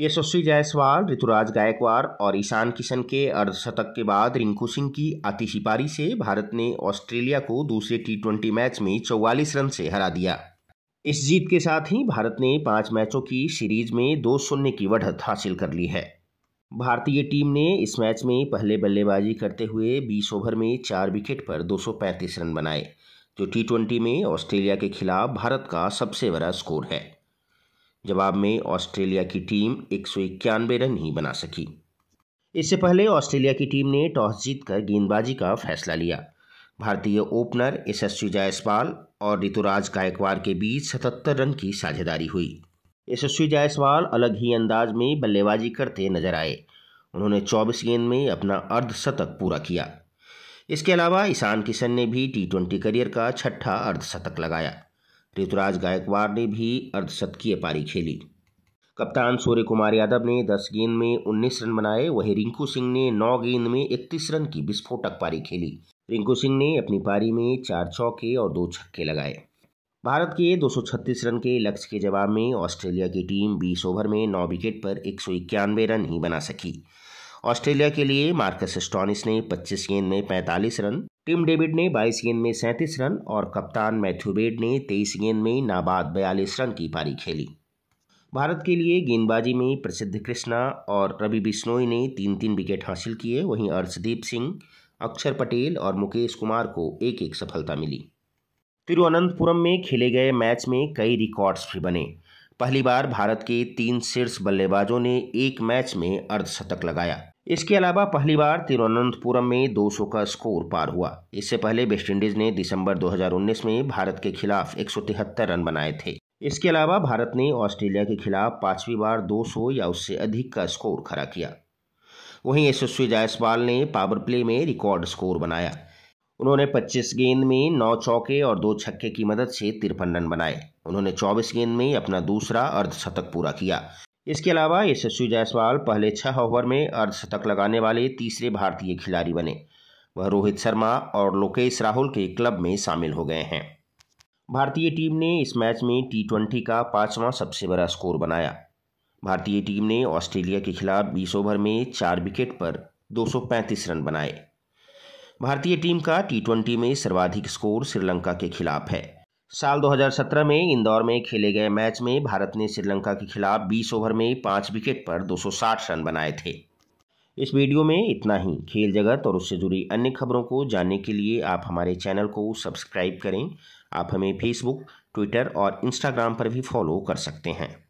यशस्वी जायसवाल ऋतुराज गायकवाड़ और ईशान किशन के अर्धशतक के बाद रिंकू सिंह की आतिशी से भारत ने ऑस्ट्रेलिया को दूसरे टी ट्वेंटी मैच में चौवालीस रन से हरा दिया इस जीत के साथ ही भारत ने पांच मैचों की सीरीज में दो शून्य की बढ़त हासिल कर ली है भारतीय टीम ने इस मैच में पहले बल्लेबाजी करते हुए 20 ओवर में चार विकेट पर 235 रन बनाए जो टी ट्वेंटी में ऑस्ट्रेलिया के खिलाफ भारत का सबसे बड़ा स्कोर है जवाब में ऑस्ट्रेलिया की टीम एक रन ही बना सकी इससे पहले ऑस्ट्रेलिया की टीम ने टॉस जीतकर गेंदबाजी का फैसला लिया भारतीय ओपनर यशस्वी जायसवाल और ऋतुराज गायकवाड़ के बीच 77 रन की साझेदारी हुई यशस्वी जायसवाल अलग ही अंदाज में बल्लेबाजी करते नजर आए उन्होंने 24 गेंद में अपना अर्धशतक पूरा किया इसके अलावा ईशान किशन ने भी टी ट्वेंटी करियर का छठा अर्धशतक लगाया ऋतुराज गायकवाड़ ने भी अर्धशतकीय पारी खेली कप्तान सूर्य कुमार यादव ने 10 गेंद में 19 रन बनाए वहीं रिंकू सिंह ने 9 गेंद में 31 रन की विस्फोटक पारी खेली रिंकू सिंह ने अपनी पारी में चार चौके और दो छक्के लगाए भारत के 236 रन के लक्ष्य के जवाब में ऑस्ट्रेलिया की टीम 20 ओवर में 9 विकेट पर एक रन ही बना सकी ऑस्ट्रेलिया के लिए मार्कस स्टॉनिस ने पच्चीस गेंद में पैंतालीस रन टिम डेविड ने 22 गेंद में सैंतीस रन और कप्तान मैथ्यू बेड ने 23 गेंद में नाबाद 42 रन की पारी खेली भारत के लिए गेंदबाजी में प्रसिद्ध कृष्णा और रवि बिश्नोई ने तीन तीन विकेट हासिल किए वहीं अर्शदीप सिंह अक्षर पटेल और मुकेश कुमार को एक एक सफलता मिली तिरुवनंतपुरम में खेले गए मैच में कई रिकॉर्ड्स भी बने पहली बार भारत के तीन शीर्ष बल्लेबाजों ने एक मैच में अर्धशतक लगाया इसके अलावा पहली बार तिरुवनंतपुरम में 200 का स्कोर पार हुआ इससे पहले वेस्टइंडीज ने दिसंबर 2019 में भारत के खिलाफ एक रन बनाए थे इसके अलावा भारत ने ऑस्ट्रेलिया के खिलाफ पांचवीं बार 200 या उससे अधिक का स्कोर खड़ा किया वहीं यशस्वी जायसवाल ने पावर प्ले में रिकॉर्ड स्कोर बनाया उन्होंने 25 गेंद में नौ चौके और दो छक्के की मदद से तिरपन रन बनाए उन्होंने 24 गेंद में अपना दूसरा अर्धशतक पूरा किया इसके अलावा यशस्वी जायसवाल पहले छह ओवर में अर्धशतक लगाने वाले तीसरे भारतीय खिलाड़ी बने वह रोहित शर्मा और लोकेश राहुल के क्लब में शामिल हो गए हैं भारतीय टीम ने इस मैच में टी ट्वेंटी का पांचवां सबसे बड़ा स्कोर बनाया भारतीय टीम ने ऑस्ट्रेलिया के खिलाफ 20 ओवर में चार विकेट पर 235 रन बनाए भारतीय टीम का टी ट्वेंटी में सर्वाधिक स्कोर श्रीलंका के खिलाफ है साल 2017 में इंदौर में खेले गए मैच में भारत ने श्रीलंका के खिलाफ 20 ओवर में पाँच विकेट पर 260 रन बनाए थे इस वीडियो में इतना ही खेल जगत और उससे जुड़ी अन्य खबरों को जानने के लिए आप हमारे चैनल को सब्सक्राइब करें आप हमें फेसबुक ट्विटर और इंस्टाग्राम पर भी फॉलो कर सकते हैं